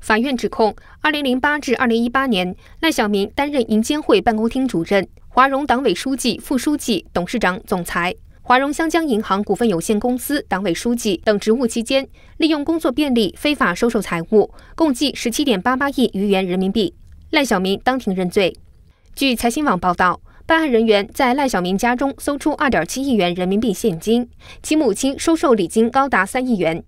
法院指控，二零零八至二零一八年，赖小民担任银监会办公厅主任、华融党委书记、副书记、董事长、总裁、华融湘江银行股份有限公司党委书记等职务期间，利用工作便利非法收受财物，共计十七点八八亿余元人民币。赖小民当庭认罪。据财新网报道，办案人员在赖小民家中搜出二点七亿元人民币现金，其母亲收受礼金高达三亿元。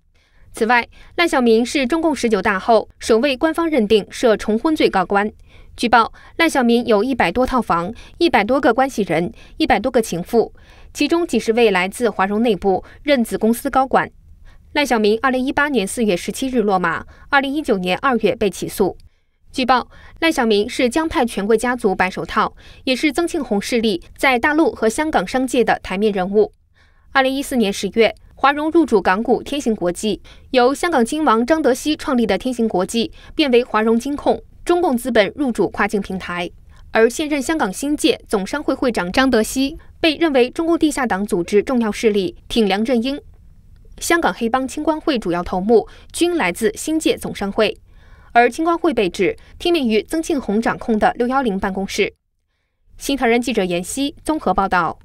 此外，赖小民是中共十九大后首位官方认定涉重婚罪高官。举报赖小民有一百多套房、一百多个关系人、一百多个情妇，其中几十位来自华融内部任子公司高管。赖小民二零一八年四月十七日落马，二零一九年二月被起诉。举报赖小民是江派权贵家族白手套，也是曾庆红势力在大陆和香港商界的台面人物。二零一四年十月。华融入主港股天行国际，由香港金王张德熙创立的天行国际变为华融金控，中共资本入主跨境平台。而现任香港新界总商会会长张德熙被认为中共地下党组织重要势力，挺梁振英。香港黑帮清光会主要头目均来自新界总商会，而清光会被指听命于曾庆红掌控的六幺零办公室。新唐人记者闫希综合报道。